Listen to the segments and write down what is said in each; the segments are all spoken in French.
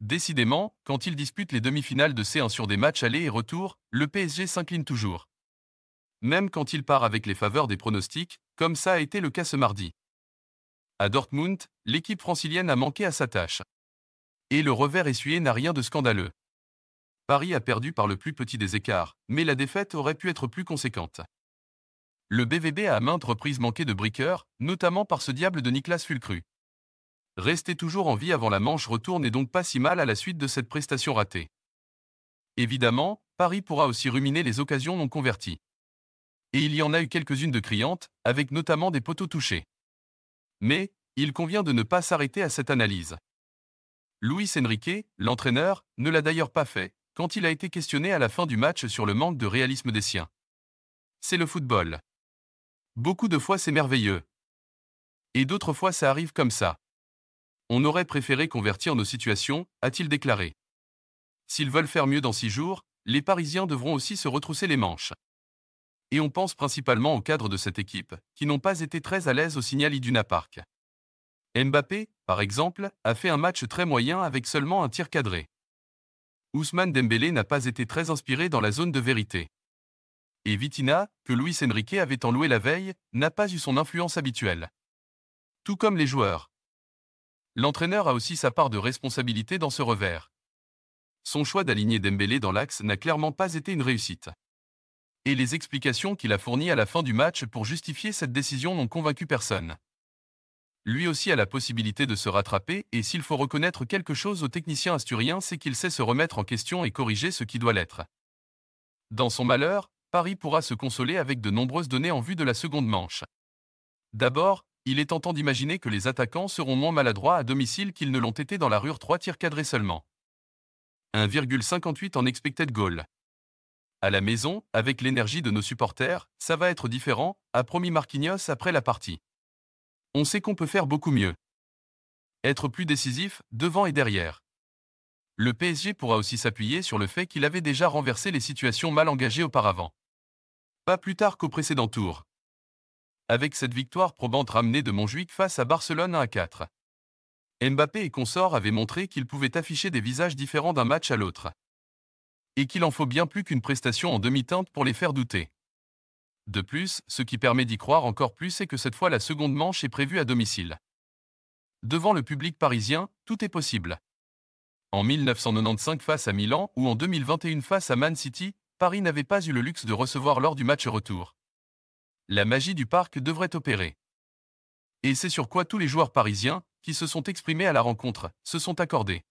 Décidément, quand il dispute les demi-finales de C1 sur des matchs aller et retour, le PSG s'incline toujours. Même quand il part avec les faveurs des pronostics, comme ça a été le cas ce mardi. À Dortmund, l'équipe francilienne a manqué à sa tâche. Et le revers essuyé n'a rien de scandaleux. Paris a perdu par le plus petit des écarts, mais la défaite aurait pu être plus conséquente. Le BVB a à maintes reprises manqué de briqueurs, notamment par ce diable de Niklas Fulcru. Rester toujours en vie avant la manche retour n'est donc pas si mal à la suite de cette prestation ratée. Évidemment, Paris pourra aussi ruminer les occasions non converties. Et il y en a eu quelques-unes de criantes, avec notamment des poteaux touchés. Mais, il convient de ne pas s'arrêter à cette analyse. Luis Enrique, l'entraîneur, ne l'a d'ailleurs pas fait, quand il a été questionné à la fin du match sur le manque de réalisme des siens. C'est le football. Beaucoup de fois c'est merveilleux. Et d'autres fois ça arrive comme ça. On aurait préféré convertir nos situations, a-t-il déclaré. S'ils veulent faire mieux dans six jours, les Parisiens devront aussi se retrousser les manches. Et on pense principalement aux cadres de cette équipe, qui n'ont pas été très à l'aise au signal Iduna Park. Mbappé, par exemple, a fait un match très moyen avec seulement un tir cadré. Ousmane Dembélé n'a pas été très inspiré dans la zone de vérité. Et Vitina, que Luis Enrique avait enloué la veille, n'a pas eu son influence habituelle. Tout comme les joueurs, l'entraîneur a aussi sa part de responsabilité dans ce revers. Son choix d'aligner Dembélé dans l'axe n'a clairement pas été une réussite. Et les explications qu'il a fournies à la fin du match pour justifier cette décision n'ont convaincu personne. Lui aussi a la possibilité de se rattraper et s'il faut reconnaître quelque chose au technicien asturien, c'est qu'il sait se remettre en question et corriger ce qui doit l'être. Dans son malheur, Paris pourra se consoler avec de nombreuses données en vue de la seconde manche. D'abord, il est tentant d'imaginer que les attaquants seront moins maladroits à domicile qu'ils ne l'ont été dans la rue 3 tirs cadrés seulement. 1,58 en expected goal. À la maison, avec l'énergie de nos supporters, ça va être différent, a promis Marquinhos après la partie. On sait qu'on peut faire beaucoup mieux. Être plus décisif, devant et derrière. Le PSG pourra aussi s'appuyer sur le fait qu'il avait déjà renversé les situations mal engagées auparavant. Pas plus tard qu'au précédent tour avec cette victoire probante ramenée de Montjuic face à Barcelone 1 à 4. Mbappé et consorts avaient montré qu'ils pouvaient afficher des visages différents d'un match à l'autre. Et qu'il en faut bien plus qu'une prestation en demi-teinte pour les faire douter. De plus, ce qui permet d'y croire encore plus c'est que cette fois la seconde manche est prévue à domicile. Devant le public parisien, tout est possible. En 1995 face à Milan ou en 2021 face à Man City, Paris n'avait pas eu le luxe de recevoir lors du match retour la magie du parc devrait opérer. Et c'est sur quoi tous les joueurs parisiens, qui se sont exprimés à la rencontre, se sont accordés.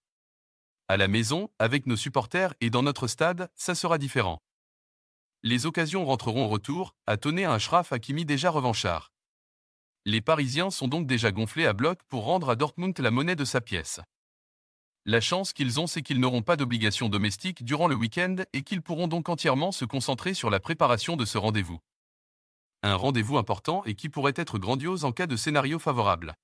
À la maison, avec nos supporters et dans notre stade, ça sera différent. Les occasions rentreront au retour, a tonner un Shraf Hakimi déjà revanchard. Les Parisiens sont donc déjà gonflés à bloc pour rendre à Dortmund la monnaie de sa pièce. La chance qu'ils ont, c'est qu'ils n'auront pas d'obligation domestique durant le week-end et qu'ils pourront donc entièrement se concentrer sur la préparation de ce rendez-vous un rendez-vous important et qui pourrait être grandiose en cas de scénario favorable.